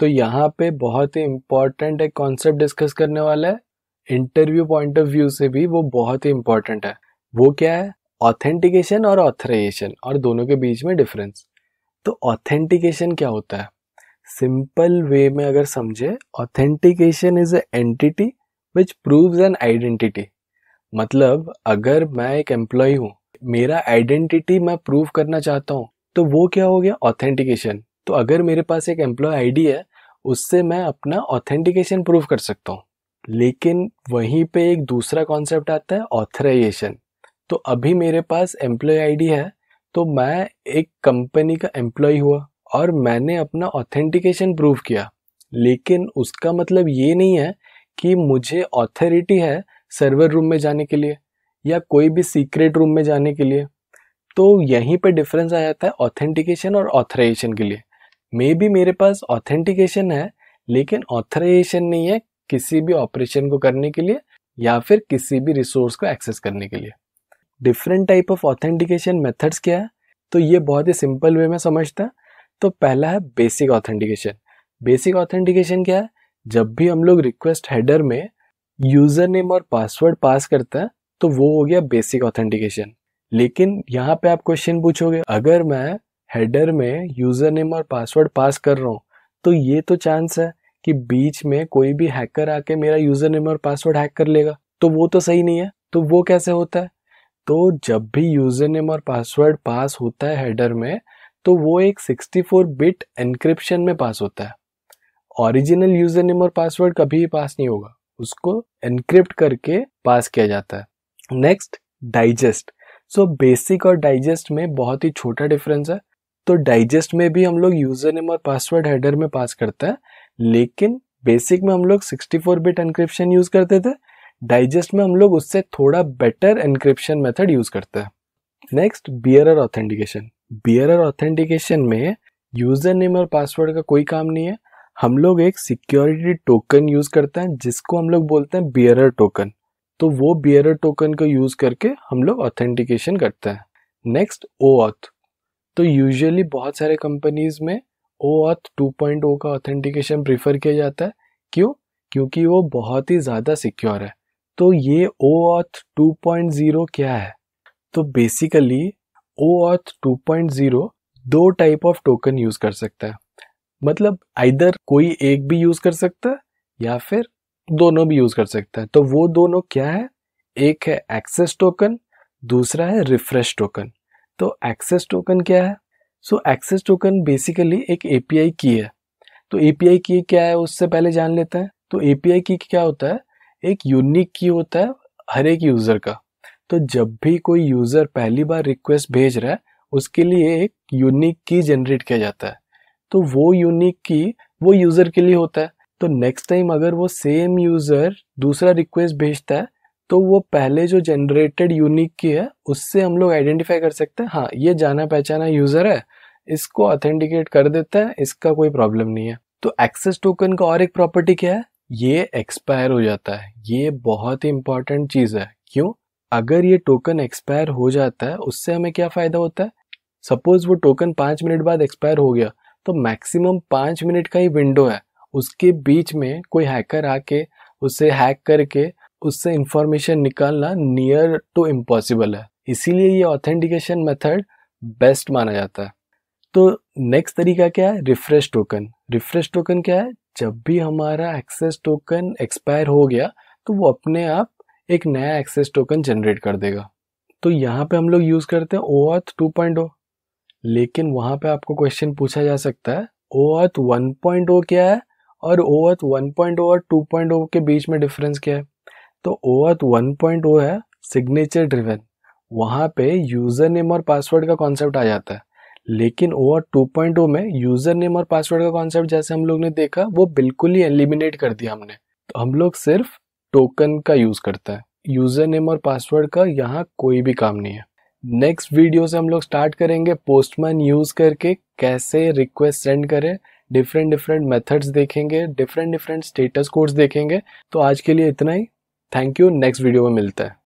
तो यहाँ पे बहुत ही इम्पोर्टेंट एक कॉन्सेप्ट डिस्कस करने वाला है इंटरव्यू पॉइंट ऑफ व्यू से भी वो बहुत ही इम्पॉर्टेंट है वो क्या है ऑथेंटिकेशन और ऑथराइजेशन और दोनों के बीच में डिफरेंस तो ऑथेंटिकेशन क्या होता है सिंपल वे में अगर समझे authentication is a entity which prove an identity मतलब अगर मैं एक एम्प्लॉय हूँ मेरा आइडेंटिटी मैं प्रूव करना चाहता हूँ तो वो क्या हो गया ऑथेंटिकेशन तो अगर मेरे पास एक एम्प्लॉय आईडी है उससे मैं अपना ऑथेंटिकेशन प्रूव कर सकता हूँ लेकिन वहीं पे एक दूसरा कॉन्सेप्ट आता है ऑथराइजेशन तो अभी मेरे पास एम्प्लॉय आईडी है तो मैं एक कंपनी का एम्प्लॉय हुआ और मैंने अपना ऑथेंटिकेशन प्रूव किया लेकिन उसका मतलब ये नहीं है कि मुझे ऑथोरिटी है सर्वर रूम में जाने के लिए या कोई भी सीक्रेट रूम में जाने के लिए तो यहीं पर डिफरेंस आ जाता है ऑथेंटिकेशन और ऑथराइजेशन के लिए मे भी मेरे पास ऑथेंटिकेशन है लेकिन ऑथराइजेशन नहीं है किसी भी ऑपरेशन को करने के लिए या फिर किसी भी रिसोर्स को एक्सेस करने के लिए different type of authentication methods क्या है तो ये बहुत ही सिंपल वे में समझता है तो पहला है बेसिक ऑथेंटिकेशन बेसिक ऑथेंटिकेशन क्या है जब भी हम लोग रिक्वेस्ट हेडर में यूज़र नेम और पासवर्ड पास करते हैं तो वो हो गया बेसिक ऑथेंटिकेशन लेकिन यहाँ पे आप क्वेश्चन पूछोगे अगर मैं हेडर में यूज़र नेम और पासवर्ड पास कर रहा हूँ तो ये तो चांस है कि बीच में कोई भी हैकर आके मेरा यूज़र नेम और पासवर्ड हैक कर लेगा तो वो तो सही नहीं है तो वो कैसे होता है तो जब भी यूज़र नेम और पासवर्ड पास होता है हेडर में तो वो एक 64 बिट एनक्रिप्शन में पास होता है ओरिजिनल यूज़र नेम और पासवर्ड कभी भी पास नहीं होगा उसको एनक्रिप्ट करके पास किया जाता है नेक्स्ट डाइजेस्ट सो बेसिक और डाइजेस्ट में बहुत ही छोटा डिफरेंस है तो डाइजेस्ट में भी हम लोग यूजर नेम और पासवर्ड हेडर में पास करते हैं लेकिन बेसिक में हम लोग 64 बिट एनक्रिप्शन यूज करते थे डाइजेस्ट में हम लोग उससे थोड़ा बेटर एनक्रिप्शन मेथड यूज करते हैं next bearer authentication bearer authentication में यूजर नेम और पासवर्ड का कोई काम नहीं है हम लोग एक सिक्योरिटी टोकन यूज करते हैं जिसको हम लोग बोलते हैं बियरर टोकन तो वो बियरर टोकन को यूज करके हम लोग ऑथेंटिकेशन करते हैं नेक्स्ट ओ ऑथ तो यूजुअली बहुत सारे कंपनीज़ में ओ टू पॉइंट ओ का ऑथेंटिकेशन प्रीफर किया जाता है क्यों क्योंकि वो बहुत ही ज़्यादा सिक्योर है तो ये ओ टू पॉइंट जीरो क्या है तो बेसिकली ओथ ज़ीरो दो टाइप ऑफ टोकन यूज़ कर सकता है मतलब आइदर कोई एक भी यूज़ कर सकता है या फिर दोनों भी यूज़ कर सकता है तो वो दोनों क्या है एक है एक्सेस टोकन दूसरा है रिफ्रेश टोकन तो एक्सेस टोकन क्या है सो एक्सेस टोकन बेसिकली एक एपीआई की है तो एपीआई की क्या है उससे पहले जान लेते हैं तो एपीआई की क्या होता है एक यूनिक की होता है हर एक यूज़र का तो जब भी कोई यूज़र पहली बार रिक्वेस्ट भेज रहा है उसके लिए एक यूनिक की जनरेट किया जाता है तो वो यूनिक की वो यूज़र के लिए होता है तो नेक्स्ट टाइम अगर वो सेम यूज़र दूसरा रिक्वेस्ट भेजता है तो वो पहले जो जनरेटेड यूनिक की है उससे हम लोग आइडेंटिफाई कर सकते हैं हाँ ये जाना पहचाना यूज़र है इसको ऑथेंटिकेट कर देते हैं इसका कोई प्रॉब्लम नहीं है तो एक्सेस टोकन का और एक प्रॉपर्टी क्या है ये एक्सपायर हो जाता है ये बहुत ही इंपॉर्टेंट चीज़ है क्यों अगर ये टोकन एक्सपायर हो जाता है उससे हमें क्या फ़ायदा होता है सपोज वो टोकन पाँच मिनट बाद एक्सपायर हो गया तो मैक्सिमम पाँच मिनट का ही विंडो है उसके बीच में कोई हैकर आके उसे हैक करके उससे इंफॉर्मेशन निकालना नियर टू इम्पॉसिबल है इसीलिए ये ऑथेंटिकेशन मेथड बेस्ट माना जाता है तो नेक्स्ट तरीका क्या है रिफ्रेश टोकन रिफ्रेश टोकन क्या है जब भी हमारा एक्सेस टोकन एक्सपायर हो गया तो वो अपने आप एक नया एक्सेस टोकन जनरेट कर देगा तो यहाँ पे हम लोग यूज़ करते हैं पॉइंट ओ oh। लेकिन वहाँ पे आपको क्वेश्चन पूछा जा सकता है ओआथ ओ oh क्या है और पॉइंट ओ oh और ओ के बीच में डिफरेंस क्या है तो ओथ वन पॉइंट ओ है सिग्नेचर ड्रिवेन वहाँ पे यूज़र नेम और पासवर्ड का कॉन्सेप्ट आ जाता है लेकिन ओवर टू पॉइंट ओ में यूज़र नेम और पासवर्ड का कॉन्सेप्ट जैसे हम लोग ने देखा वो बिल्कुल ही एलिमिनेट कर दिया हमने तो हम लोग सिर्फ टोकन का यूज़ करता है यूज़र नेम और पासवर्ड का यहाँ कोई भी काम नहीं है नेक्स्ट वीडियो से हम लोग स्टार्ट करेंगे पोस्टमैन यूज़ करके कैसे रिक्वेस्ट सेंड करें डिफरेंट डिफरेंट मेथड्स देखेंगे डिफरेंट डिफरेंट स्टेटस कोड्स देखेंगे तो आज के लिए इतना ही थैंक यू नेक्स्ट वीडियो में मिलता है